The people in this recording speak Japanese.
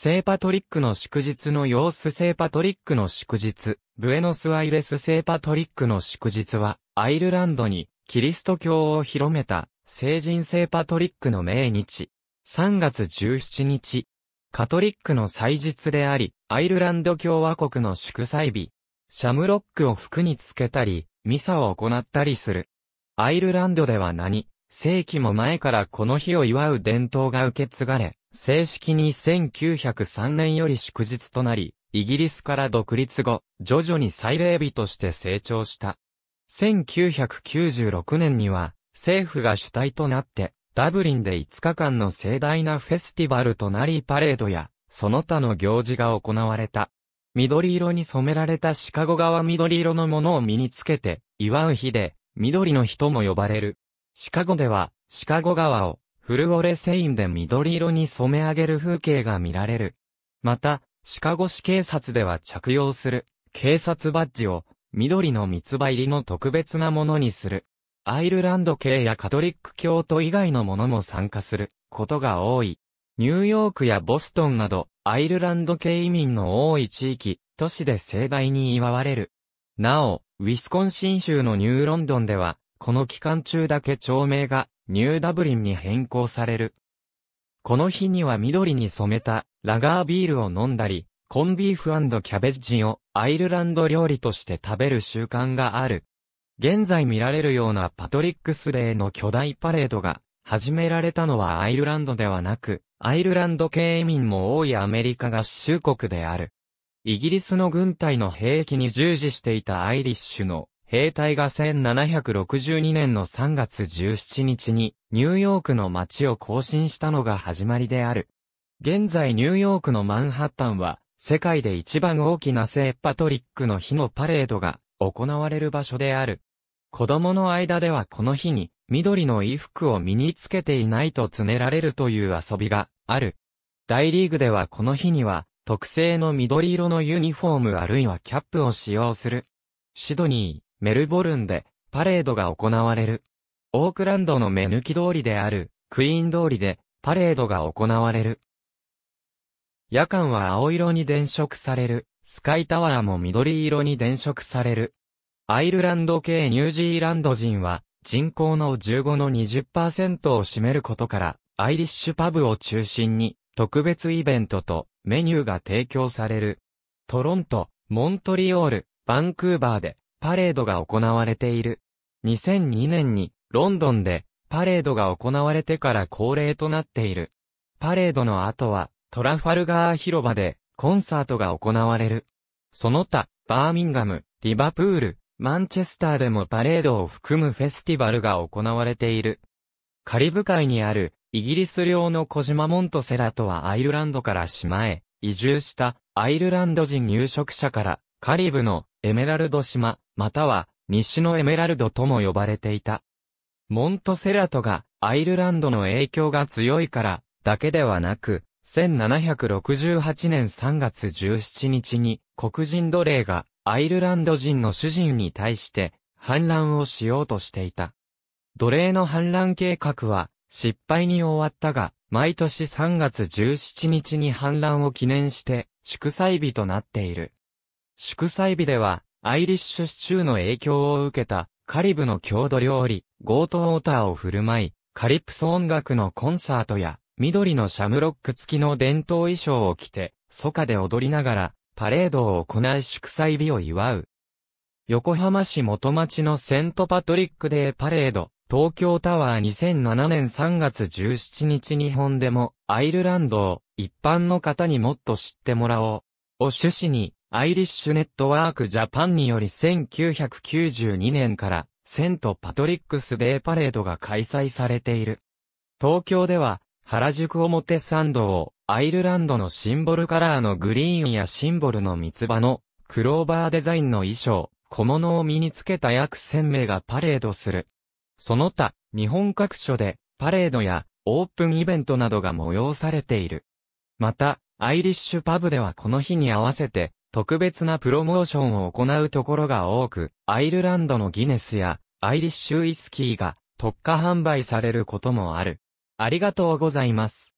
聖パトリックの祝日の様子聖パトリックの祝日、ブエノスアイレス聖パトリックの祝日は、アイルランドにキリスト教を広めた聖人聖パトリックの命日。3月17日、カトリックの祭日であり、アイルランド共和国の祝祭日。シャムロックを服につけたり、ミサを行ったりする。アイルランドでは何、世紀も前からこの日を祝う伝統が受け継がれ、正式に1903年より祝日となり、イギリスから独立後、徐々に祭礼日として成長した。1996年には、政府が主体となって、ダブリンで5日間の盛大なフェスティバルとなりパレードや、その他の行事が行われた。緑色に染められたシカゴ川緑色のものを身につけて、祝う日で、緑の人も呼ばれる。シカゴでは、シカゴ川を、フルオレセインで緑色に染め上げる風景が見られる。また、シカゴ市警察では着用する警察バッジを緑の三つ葉入りの特別なものにする。アイルランド系やカトリック教徒以外のものも参加することが多い。ニューヨークやボストンなどアイルランド系移民の多い地域、都市で盛大に祝われる。なお、ウィスコンシン州のニューロンドンでは、この期間中だけ町名がニューダブリンに変更される。この日には緑に染めたラガービールを飲んだり、コンビーフキャベジをアイルランド料理として食べる習慣がある。現在見られるようなパトリックスデーの巨大パレードが始められたのはアイルランドではなく、アイルランド系移民も多いアメリカ合衆国である。イギリスの軍隊の兵役に従事していたアイリッシュの兵隊が1762年の3月17日にニューヨークの街を更新したのが始まりである。現在ニューヨークのマンハッタンは世界で一番大きな聖パトリックの日のパレードが行われる場所である。子供の間ではこの日に緑の衣服を身につけていないと詰められるという遊びがある。大リーグではこの日には特製の緑色のユニフォームあるいはキャップを使用する。シドニー、メルボルンでパレードが行われる。オークランドの目抜き通りであるクイーン通りでパレードが行われる。夜間は青色に電飾される。スカイタワーも緑色に電飾される。アイルランド系ニュージーランド人は人口の15の20%を占めることから、アイリッシュパブを中心に特別イベントとメニューが提供される。トロント、モントリオール、バンクーバーでパレードが行われている。2002年にロンドンでパレードが行われてから恒例となっている。パレードの後はトラファルガー広場でコンサートが行われる。その他、バーミンガム、リバプール、マンチェスターでもパレードを含むフェスティバルが行われている。カリブ海にあるイギリス領の小島モントセラとはアイルランドから島へ移住したアイルランド人入植者からカリブのエメラルド島、または、西のエメラルドとも呼ばれていた。モントセラトが、アイルランドの影響が強いから、だけではなく、1768年3月17日に、黒人奴隷が、アイルランド人の主人に対して、反乱をしようとしていた。奴隷の反乱計画は、失敗に終わったが、毎年3月17日に反乱を記念して、祝祭日となっている。祝祭日では、アイリッシュシチューの影響を受けた、カリブの郷土料理、ゴートウォーターを振る舞い、カリプソ音楽のコンサートや、緑のシャムロック付きの伝統衣装を着て、ソカで踊りながら、パレードを行い祝祭日を祝う。横浜市元町のセントパトリックデーパレード、東京タワー2007年3月17日日本でも、アイルランドを一般の方にもっと知ってもらおう。を趣旨に、アイリッシュネットワークジャパンにより1992年からセントパトリックスデーパレードが開催されている。東京では原宿表参道をアイルランドのシンボルカラーのグリーンやシンボルの三つ葉のクローバーデザインの衣装、小物を身につけた約1000名がパレードする。その他、日本各所でパレードやオープンイベントなどが催されている。また、アイリッシュパブではこの日に合わせて、特別なプロモーションを行うところが多く、アイルランドのギネスやアイリッシュウイスキーが特価販売されることもある。ありがとうございます。